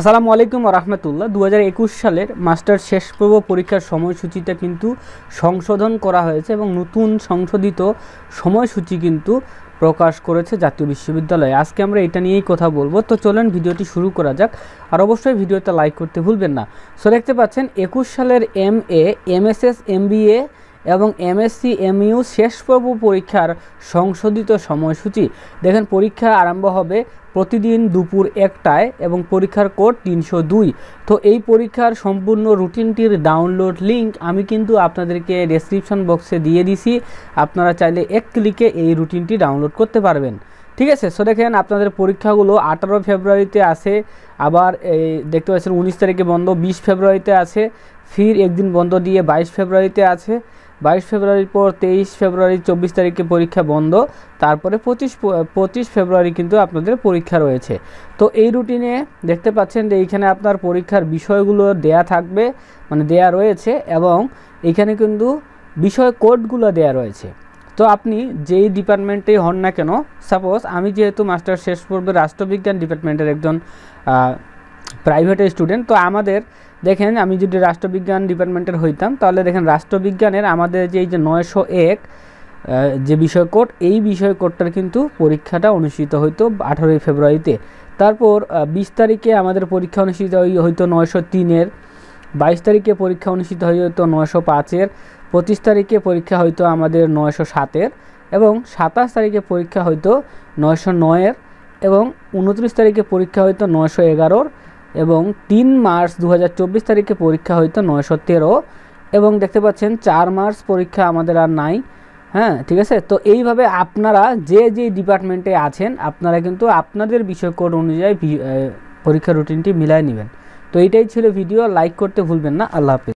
আসসালামু আলাইকুম রহমতুল্লাহ দু হাজার একুশ সালের মাস্টার শেষ পূর্ব পরীক্ষার সময়সূচিটা কিন্তু সংশোধন করা হয়েছে এবং নতুন সংশোধিত সময়সূচি কিন্তু প্রকাশ করেছে জাতীয় বিশ্ববিদ্যালয় আজকে আমরা এটা নিয়েই কথা বলবো তো চলেন ভিডিওটি শুরু করা যাক আর অবশ্যই ভিডিওটা লাইক করতে ভুলবেন না সো দেখতে পাচ্ছেন একুশ সালের এম এ এমএসএস এমবিএ এবং এমএসসি এমইউ শেষ পর্ব পরীক্ষার সংশোধিত সময়সূচি দেখেন পরীক্ষা আরম্ভ হবে প্রতিদিন দুপুর একটায় এবং পরীক্ষার কোড তিনশো দুই তো এই পরীক্ষার সম্পূর্ণ রুটিনটির ডাউনলোড লিঙ্ক আমি কিন্তু আপনাদেরকে ডেসক্রিপশন বক্সে দিয়ে দিছি আপনারা চাইলে এক ক্লিকে এই রুটিনটি ডাউনলোড করতে পারবেন ঠিক আছে সো দেখেন আপনাদের পরীক্ষাগুলো আঠারো ফেব্রুয়ারিতে আছে আবার এই দেখতে পাচ্ছেন উনিশ তারিখে বন্ধ বিশ ফেব্রুয়ারিতে আছে ফির একদিন বন্ধ দিয়ে বাইশ ফেব্রুয়ারিতে আছে বাইশ ফেব্রুয়ারির পর তেইশ ফেব্রুয়ারি চব্বিশ তারিখে পরীক্ষা বন্ধ তারপরে পঁচিশ পঁচিশ ফেব্রুয়ারি কিন্তু আপনাদের পরীক্ষা রয়েছে তো এই রুটিনে দেখতে পাচ্ছেন যে এইখানে আপনার পরীক্ষার বিষয়গুলো দেয়া থাকবে মানে দেয়া রয়েছে এবং এখানে কিন্তু বিষয় কোডগুলো দেয়া রয়েছে তো আপনি যেই ডিপার্টমেন্টেই হন না কেন সাপোজ আমি যেহেতু মাস্টার শেষ পর্বে রাষ্ট্রবিজ্ঞান ডিপার্টমেন্টের একজন প্রাইভেট স্টুডেন্ট তো আমাদের দেখেন আমি যদি রাষ্ট্রবিজ্ঞান ডিপার্টমেন্টের হইতাম তাহলে দেখেন রাষ্ট্রবিজ্ঞানের আমাদের যে এই যে নয়শো এক যে বিষয় কোড এই বিষয় কোডটার কিন্তু পরীক্ষাটা অনুষ্ঠিত হইতো আঠারোই ফেব্রুয়ারিতে তারপর বিশ তারিখে আমাদের পরীক্ষা অনুষ্ঠিত হইতো নয়শো তিনের বাইশ তারিখে পরীক্ষা অনুষ্ঠিত হইতো নয়শো পাঁচের পঁচিশ তারিখে পরীক্ষা হইতো আমাদের নয়শো সাতের এবং সাতাশ তারিখে পরীক্ষা হইতো নয়শো নয়ের এবং উনত্রিশ তারিখে পরীক্ষা হইতো নয়শো এগারোর এবং তিন মার্চ দু তারিখে পরীক্ষা হইতো নয়শো তেরো এবং দেখতে পাচ্ছেন চার মার্চ পরীক্ষা আমাদের আর নাই হ্যাঁ ঠিক আছে তো এইভাবে আপনারা যে যে ডিপার্টমেন্টে আছেন আপনারা কিন্তু আপনাদের কোড অনুযায়ী পরীক্ষা রুটিনটি মিলায় নেবেন তো এইটাই ছিল ভিডিও লাইক করতে ভুলবেন না আল্লাহ হাফিজ